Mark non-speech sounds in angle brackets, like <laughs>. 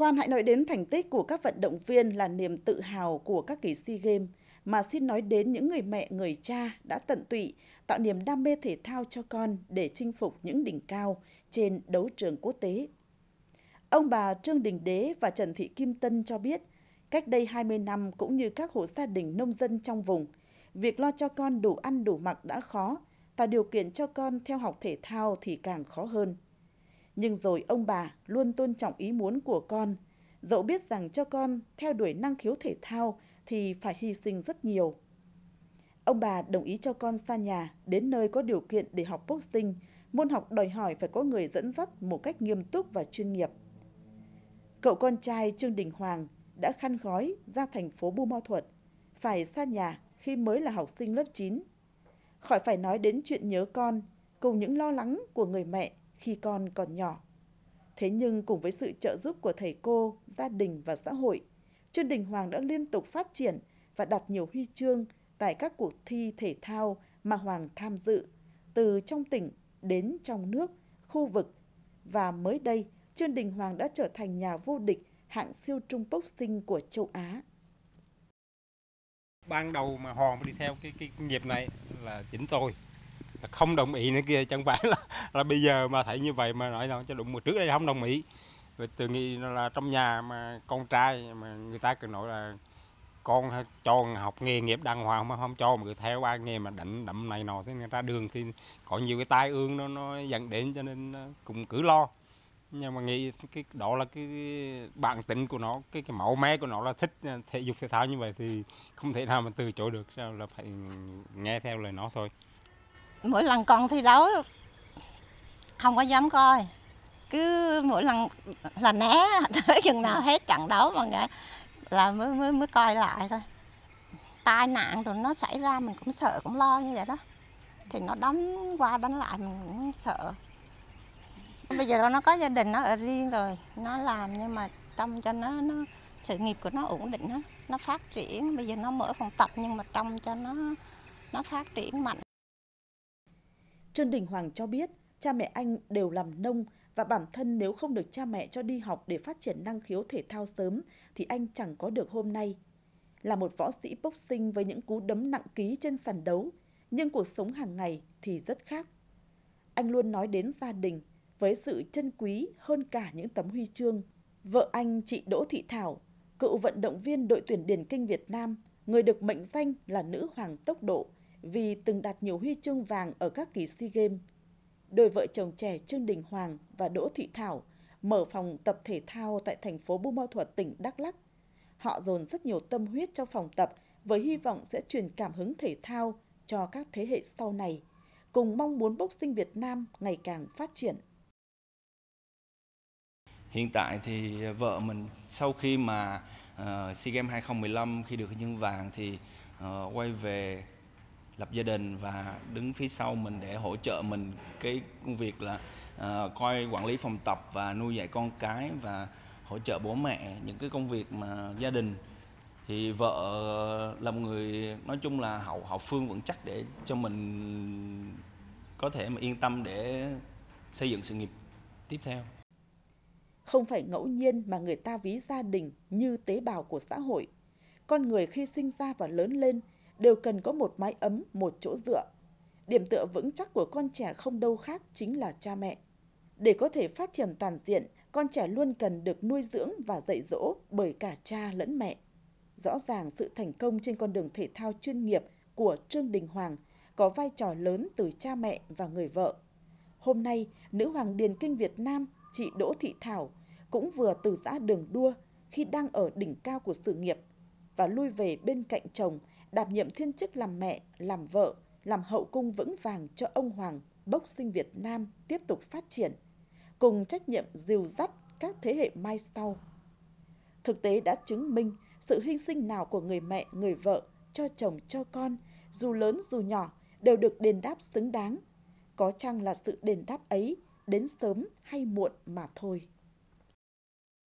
Khoan hãy nói đến thành tích của các vận động viên là niềm tự hào của các kỳ SEA Games, mà xin nói đến những người mẹ, người cha đã tận tụy, tạo niềm đam mê thể thao cho con để chinh phục những đỉnh cao trên đấu trường quốc tế. Ông bà Trương Đình Đế và Trần Thị Kim Tân cho biết, cách đây 20 năm cũng như các hộ gia đình nông dân trong vùng, việc lo cho con đủ ăn đủ mặc đã khó, tạo điều kiện cho con theo học thể thao thì càng khó hơn. Nhưng rồi ông bà luôn tôn trọng ý muốn của con, dẫu biết rằng cho con theo đuổi năng khiếu thể thao thì phải hy sinh rất nhiều. Ông bà đồng ý cho con xa nhà đến nơi có điều kiện để học boxing, môn học đòi hỏi phải có người dẫn dắt một cách nghiêm túc và chuyên nghiệp. Cậu con trai Trương Đình Hoàng đã khăn gói ra thành phố Buôn Ma thuật, phải xa nhà khi mới là học sinh lớp 9. Khỏi phải nói đến chuyện nhớ con, cùng những lo lắng của người mẹ khi con còn nhỏ. Thế nhưng cùng với sự trợ giúp của thầy cô, gia đình và xã hội, Trương Đình Hoàng đã liên tục phát triển và đạt nhiều huy chương tại các cuộc thi thể thao mà Hoàng tham dự, từ trong tỉnh đến trong nước, khu vực. Và mới đây, Trương Đình Hoàng đã trở thành nhà vô địch hạng siêu trung sinh của châu Á. Ban đầu mà Hoàng đi theo cái, cái nghiệp này là chính tôi, không đồng ý nữa kia chẳng phải là, là bây giờ mà thấy như vậy mà nói là cho đúng một trước đây không đồng ý và tôi nghĩ là trong nhà mà con trai mà người ta cứ nói là con cho học nghề nghiệp đàng hoàng mà không cho mà cứ theo ba nghề mà đánh đậm này nọ thế người ta đường thì có nhiều cái tai ương nó nó dẫn đến cho nên ờ, cũng cứ lo nhưng mà nghĩ cái đó là cái bản tính của nó cái cái mẫu mé của nó là thích ờ, thể dục thể thao như vậy thì không thể nào mà từ chối được sao là phải nghe theo lời nó thôi mỗi lần con thi đấu không có dám coi cứ mỗi lần là né <laughs> tới chừng nào hết trận đấu mà nghe là mới mới mới coi lại thôi tai nạn rồi nó xảy ra mình cũng sợ cũng lo như vậy đó thì nó đánh qua đánh lại mình cũng sợ bây giờ nó có gia đình nó ở riêng rồi nó làm nhưng mà tâm cho nó nó sự nghiệp của nó ổn định đó. nó phát triển bây giờ nó mở phòng tập nhưng mà trong cho nó nó phát triển mạnh Trương Đình Hoàng cho biết, cha mẹ anh đều làm nông và bản thân nếu không được cha mẹ cho đi học để phát triển năng khiếu thể thao sớm thì anh chẳng có được hôm nay. Là một võ sĩ boxing với những cú đấm nặng ký trên sàn đấu, nhưng cuộc sống hàng ngày thì rất khác. Anh luôn nói đến gia đình với sự trân quý hơn cả những tấm huy chương. Vợ anh chị Đỗ Thị Thảo, cựu vận động viên đội tuyển điền kinh Việt Nam, người được mệnh danh là nữ hoàng tốc độ, vì từng đạt nhiều huy chương vàng ở các kỳ SEA Games. Đôi vợ chồng trẻ Trương Đình Hoàng và Đỗ Thị Thảo mở phòng tập thể thao tại thành phố Buôn Ma thuật tỉnh Đắk lắc. Họ dồn rất nhiều tâm huyết cho phòng tập với hy vọng sẽ truyền cảm hứng thể thao cho các thế hệ sau này, cùng mong muốn bốc sinh Việt Nam ngày càng phát triển. Hiện tại thì vợ mình sau khi mà uh, SEA Games 2015 khi được huy chương vàng thì uh, quay về lập gia đình và đứng phía sau mình để hỗ trợ mình cái công việc là uh, coi quản lý phòng tập và nuôi dạy con cái và hỗ trợ bố mẹ những cái công việc mà gia đình thì vợ là một người nói chung là hậu hậu phương vững chắc để cho mình có thể mà yên tâm để xây dựng sự nghiệp tiếp theo. Không phải ngẫu nhiên mà người ta ví gia đình như tế bào của xã hội. Con người khi sinh ra và lớn lên đều cần có một mái ấm, một chỗ dựa. Điểm tựa vững chắc của con trẻ không đâu khác chính là cha mẹ. Để có thể phát triển toàn diện, con trẻ luôn cần được nuôi dưỡng và dạy dỗ bởi cả cha lẫn mẹ. Rõ ràng sự thành công trên con đường thể thao chuyên nghiệp của Trương Đình Hoàng có vai trò lớn từ cha mẹ và người vợ. Hôm nay, nữ hoàng điền kinh Việt Nam, chị Đỗ Thị Thảo, cũng vừa từ giã đường đua khi đang ở đỉnh cao của sự nghiệp và lui về bên cạnh chồng đảm nhiệm thiên chức làm mẹ, làm vợ, làm hậu cung vững vàng cho ông Hoàng, bốc sinh Việt Nam tiếp tục phát triển, cùng trách nhiệm dìu dắt các thế hệ mai sau. Thực tế đã chứng minh sự hy sinh nào của người mẹ, người vợ cho chồng, cho con, dù lớn dù nhỏ, đều được đền đáp xứng đáng. Có chăng là sự đền đáp ấy đến sớm hay muộn mà thôi.